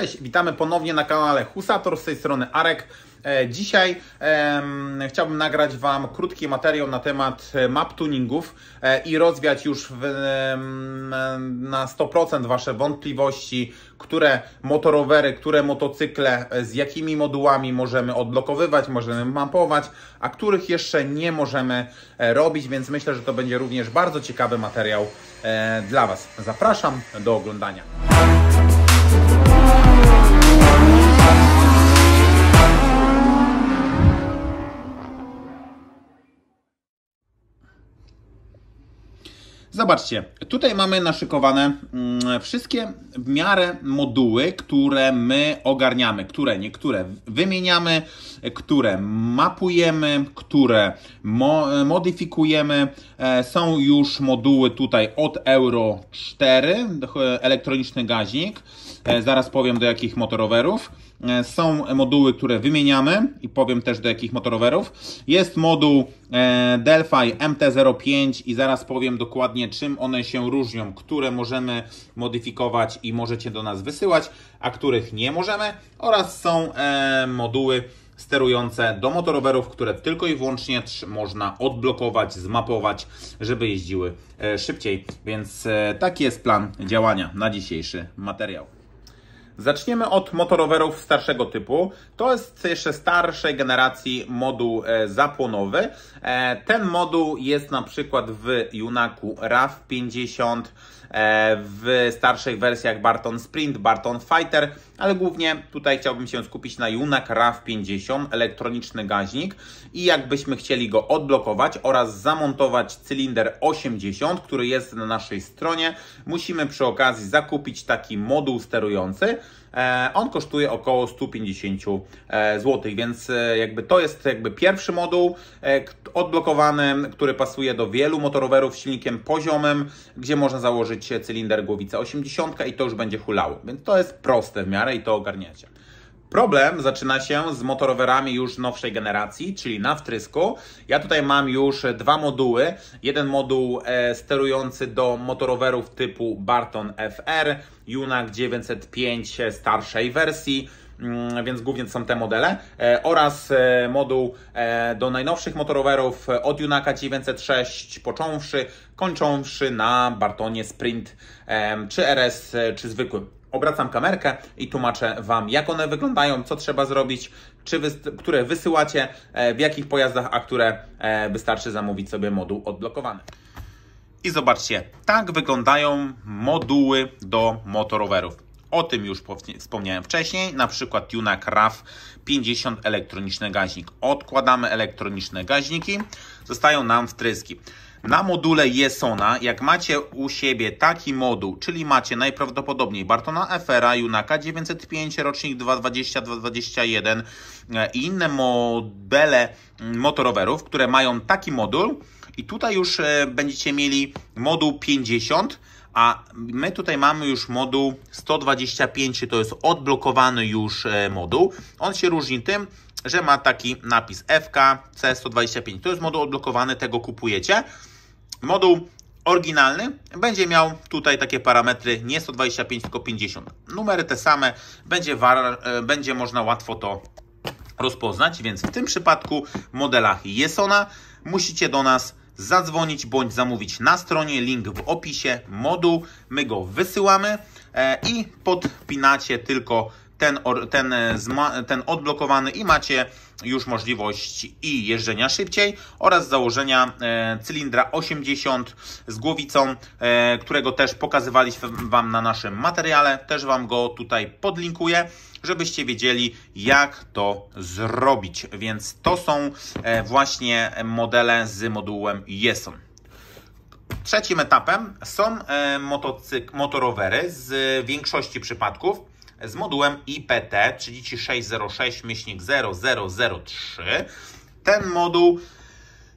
Cześć, witamy ponownie na kanale Husator z tej strony Arek. E, dzisiaj um, chciałbym nagrać Wam krótki materiał na temat e, map tuningów e, i rozwiać już w, na 100% Wasze wątpliwości, które motorowery, które motocykle, z jakimi modułami możemy odblokowywać, możemy mapować, a których jeszcze nie możemy robić, więc myślę, że to będzie również bardzo ciekawy materiał dla Was. Zapraszam do oglądania. Zobaczcie, tutaj mamy naszykowane mm, wszystkie w miarę moduły, które my ogarniamy, które niektóre wymieniamy, które mapujemy, które mo modyfikujemy. E, są już moduły tutaj od Euro 4, e, elektroniczny gaźnik. E, zaraz powiem do jakich motorowerów. E, są moduły, które wymieniamy i powiem też do jakich motorowerów. Jest moduł e, Delphi MT-05 i zaraz powiem dokładnie czym one się różnią, które możemy modyfikować i możecie do nas wysyłać, a których nie możemy oraz są e, moduły sterujące do motorowerów, które tylko i wyłącznie można odblokować, zmapować, żeby jeździły szybciej. Więc taki jest plan działania na dzisiejszy materiał. Zaczniemy od motorowerów starszego typu. To jest jeszcze starszej generacji moduł e, zapłonowy. E, ten moduł jest na przykład w Junaku RAV 50, E, w starszych wersjach Barton Sprint, Barton Fighter, ale głównie tutaj chciałbym się skupić na Junak RAV 50, elektroniczny gaźnik i jakbyśmy chcieli go odblokować oraz zamontować cylinder 80, który jest na naszej stronie, musimy przy okazji zakupić taki moduł sterujący, e, on kosztuje około 150 e, zł, więc jakby to jest jakby pierwszy moduł odblokowany, który pasuje do wielu motorowerów z silnikiem poziomym, gdzie można założyć założyć cylinder głowica 80 i to już będzie hulało. Więc to jest proste w miarę i to ogarniacie. Problem zaczyna się z motorowerami już nowszej generacji, czyli na wtrysku. Ja tutaj mam już dwa moduły. Jeden moduł e, sterujący do motorowerów typu Barton FR, Junak 905 e, starszej wersji Mm, więc głównie to są te modele, e, oraz e, moduł e, do najnowszych motorowerów od Junaka 906 począwszy, kończąwszy na Bartonie Sprint, czy RS, czy zwykłym obracam kamerkę i tłumaczę Wam, jak one wyglądają, co trzeba zrobić, czy wy, które wysyłacie, w jakich pojazdach, a które wystarczy zamówić sobie moduł odblokowany. I zobaczcie, tak wyglądają moduły do motorowerów. O tym już wspomniałem wcześniej, na przykład Junak RAF 50 elektroniczny gaźnik. Odkładamy elektroniczne gaźniki, zostają nam wtryski. Na module Jesona, jak macie u siebie taki moduł, czyli macie najprawdopodobniej Bartona Efera, Junaka 905, rocznik 220-221 e, i inne modele mm, motorowerów, które mają taki moduł i tutaj już e, będziecie mieli moduł 50, a my tutaj mamy już moduł 125, to jest odblokowany już e, moduł. On się różni tym, że ma taki napis FKC125. To jest moduł odblokowany, tego kupujecie. Moduł oryginalny będzie miał tutaj takie parametry nie 125, tylko 50. Numery te same, będzie, war, e, będzie można łatwo to rozpoznać, więc w tym przypadku w modelach Jesona musicie do nas zadzwonić bądź zamówić na stronie, link w opisie, moduł. My go wysyłamy e, i podpinacie tylko ten, ten, e, ten odblokowany i macie już możliwość i jeżdżenia szybciej oraz założenia e, cylindra 80 z głowicą, e, którego też pokazywaliśmy Wam na naszym materiale. Też Wam go tutaj podlinkuję, żebyście wiedzieli jak to zrobić. Więc to są e, właśnie modele z modułem JESON. Trzecim etapem są motocykl, motorowery z większości przypadków z modułem IPT 3606-0003. Ten moduł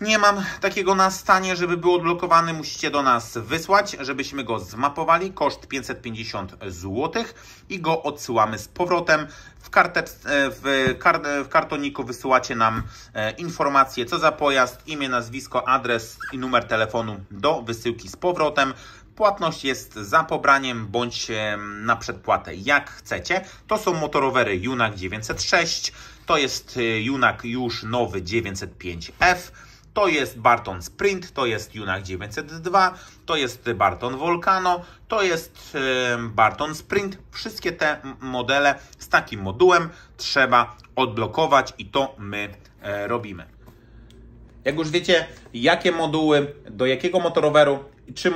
nie mam takiego na stanie, żeby był odblokowany. Musicie do nas wysłać, żebyśmy go zmapowali. Koszt 550 zł i go odsyłamy z powrotem. W, kartę, e, w, e, w kartoniku wysyłacie nam e, informacje co za pojazd, imię, nazwisko, adres i numer telefonu do wysyłki z powrotem. Płatność jest za pobraniem bądź na przedpłatę, jak chcecie. To są motorowery Junak 906, to jest y, Junak już nowy 905F, to jest Barton Sprint, to jest Junak 902, to jest Barton Volcano, to jest Barton Sprint. Wszystkie te modele z takim modułem trzeba odblokować i to my e, robimy. Jak już wiecie, jakie moduły do jakiego motoroweru czy,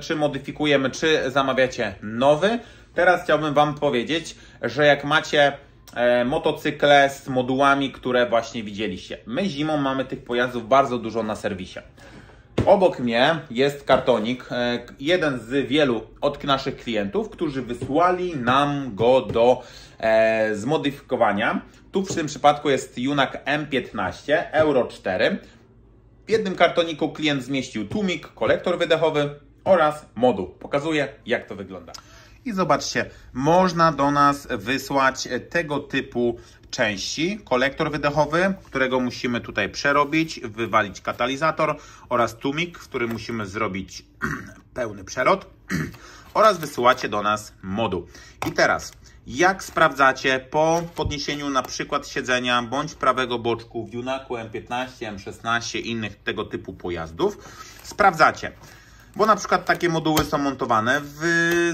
czy modyfikujemy, czy zamawiacie nowy. Teraz chciałbym Wam powiedzieć, że jak macie e, motocykle z modułami, które właśnie widzieliście. My zimą mamy tych pojazdów bardzo dużo na serwisie. Obok mnie jest kartonik, e, jeden z wielu od naszych klientów, którzy wysłali nam go do e, zmodyfikowania. Tu w tym przypadku jest Junak M15 Euro 4. W jednym kartoniku klient zmieścił tłumik, kolektor wydechowy oraz moduł. Pokazuję, jak to wygląda. I zobaczcie, można do nas wysłać tego typu części. Kolektor wydechowy, którego musimy tutaj przerobić, wywalić katalizator oraz tłumik, w którym musimy zrobić pełny przelot oraz wysyłacie do nas moduł. I teraz jak sprawdzacie po podniesieniu na przykład siedzenia bądź prawego boczku w Junaku M15, M16 i innych tego typu pojazdów. Sprawdzacie. Bo na przykład takie moduły są montowane w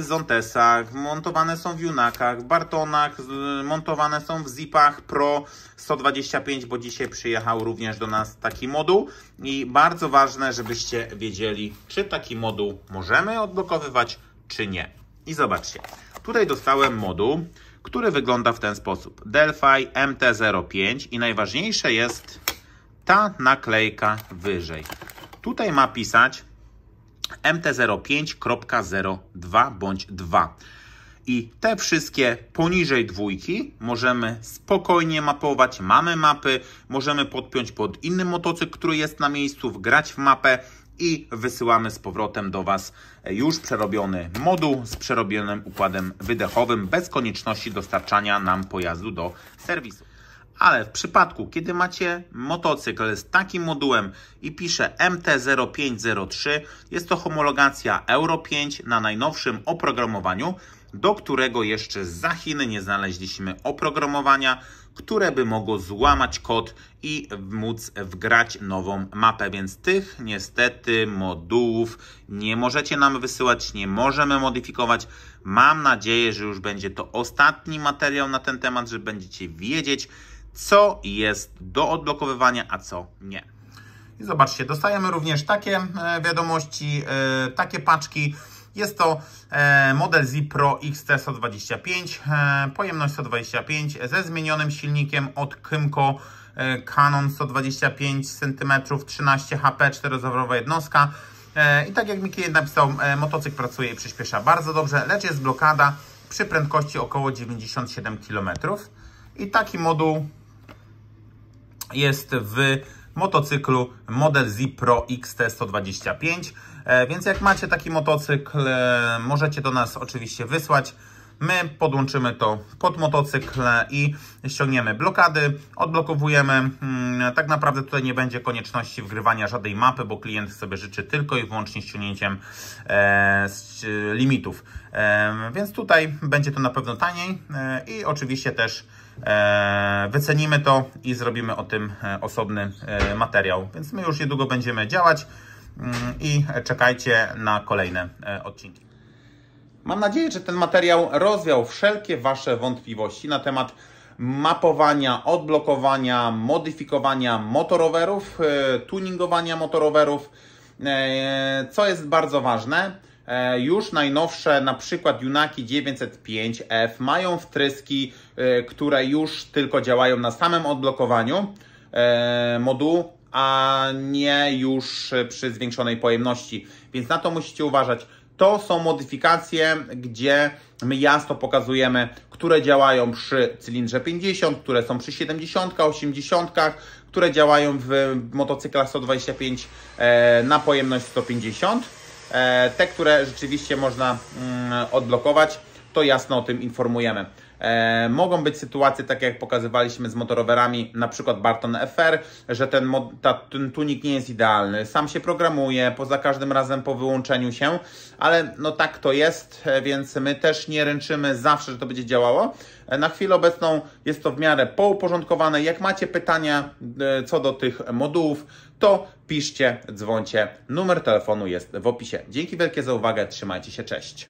Zontesach, montowane są w Junakach, w Bartonach, montowane są w Zipach Pro 125, bo dzisiaj przyjechał również do nas taki moduł. I bardzo ważne, żebyście wiedzieli, czy taki moduł możemy odblokowywać, czy nie. I zobaczcie, Tutaj dostałem moduł, który wygląda w ten sposób. Delphi MT05 i najważniejsze jest ta naklejka wyżej. Tutaj ma pisać MT05.02 bądź 2. I te wszystkie poniżej dwójki możemy spokojnie mapować. Mamy mapy, możemy podpiąć pod inny motocykl, który jest na miejscu, wgrać w mapę i wysyłamy z powrotem do Was e, już przerobiony moduł z przerobionym układem wydechowym bez konieczności dostarczania nam pojazdu do serwisu. Ale w przypadku, kiedy macie motocykl z takim modułem i pisze MT0503, jest to homologacja Euro 5 na najnowszym oprogramowaniu, do którego jeszcze za Chiny nie znaleźliśmy oprogramowania, które by mogło złamać kod i móc wgrać nową mapę, więc tych niestety modułów nie możecie nam wysyłać, nie możemy modyfikować. Mam nadzieję, że już będzie to ostatni materiał na ten temat, że będziecie wiedzieć, co jest do odblokowywania, a co nie. I zobaczcie, dostajemy również takie e, wiadomości, e, takie paczki, jest to e, model Z Pro XT125, e, pojemność 125 ze zmienionym silnikiem od Kymco e, Canon 125 cm, 13 HP, 4 jednostka. I tak jak Miki klient napisał, motocykl pracuje i przyspiesza bardzo dobrze, lecz jest blokada przy prędkości około 97 km. I taki moduł jest w motocyklu model Z Pro XT125. E, więc jak macie taki motocykl, e, możecie do nas oczywiście wysłać. My podłączymy to pod motocykl i ściągniemy blokady, odblokowujemy. Mm, tak naprawdę tutaj nie będzie konieczności wgrywania żadnej mapy, bo klient sobie życzy tylko i wyłącznie ściągnięciem e, limitów. Więc tutaj będzie to na pewno taniej i oczywiście też E, wycenimy to i zrobimy o tym e, osobny e, materiał. Więc my już niedługo będziemy działać mm, i czekajcie na kolejne odcinki. Mam nadzieję, że ten materiał rozwiał wszelkie Wasze wątpliwości na temat mapowania, odblokowania, modyfikowania motorowerów, tuningowania motorowerów, co jest bardzo ważne. E, już najnowsze, na przykład Junaki 905F, mają wtryski, e, które już tylko działają na samym odblokowaniu e, modułu, a nie już przy zwiększonej pojemności. Więc na to musicie uważać. To są modyfikacje, gdzie my jasno pokazujemy, które działają przy cylindrze 50, które są przy 70, 80, które działają w motocyklach 125 na pojemność 150 E, te, które rzeczywiście można mm, odblokować, to jasno o tym informujemy. E, mogą być sytuacje takie, jak pokazywaliśmy z motorowerami, na przykład Barton FR, że ten, ta, ten tunik nie jest idealny. Sam się programuje, poza każdym razem po wyłączeniu się, ale no tak to jest, e, więc my też nie ręczymy zawsze, że to będzie działało. E, na chwilę obecną jest to w miarę pouporządkowane. Jak macie pytania co do tych modułów, to piszcie, dzwońcie. Numer telefonu jest w opisie. Dzięki wielkie za uwagę, trzymajcie się, cześć.